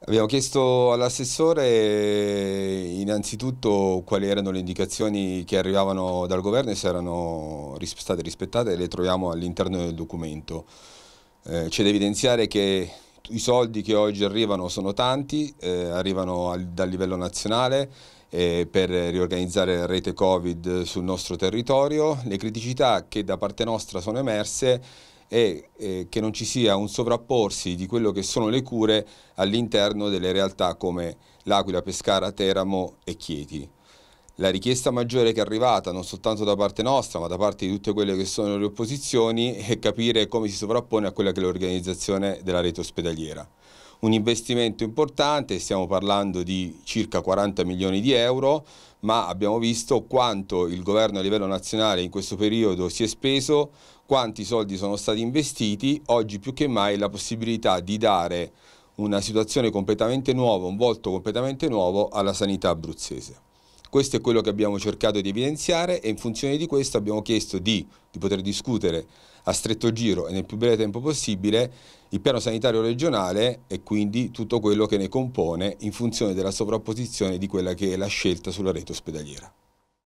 Abbiamo chiesto all'assessore innanzitutto quali erano le indicazioni che arrivavano dal governo e se erano state rispettate le troviamo all'interno del documento. Eh, c'è da evidenziare che i soldi che oggi arrivano sono tanti, eh, arrivano al, dal livello nazionale eh, per riorganizzare la rete Covid sul nostro territorio. Le criticità che da parte nostra sono emerse e eh, che non ci sia un sovrapporsi di quello che sono le cure all'interno delle realtà come L'Aquila, Pescara, Teramo e Chieti. La richiesta maggiore che è arrivata non soltanto da parte nostra ma da parte di tutte quelle che sono le opposizioni è capire come si sovrappone a quella che è l'organizzazione della rete ospedaliera. Un investimento importante, stiamo parlando di circa 40 milioni di euro, ma abbiamo visto quanto il governo a livello nazionale in questo periodo si è speso, quanti soldi sono stati investiti, oggi più che mai la possibilità di dare una situazione completamente nuova, un volto completamente nuovo alla sanità abruzzese. Questo è quello che abbiamo cercato di evidenziare e in funzione di questo abbiamo chiesto di, di poter discutere a stretto giro e nel più breve tempo possibile il piano sanitario regionale e quindi tutto quello che ne compone in funzione della sovrapposizione di quella che è la scelta sulla rete ospedaliera.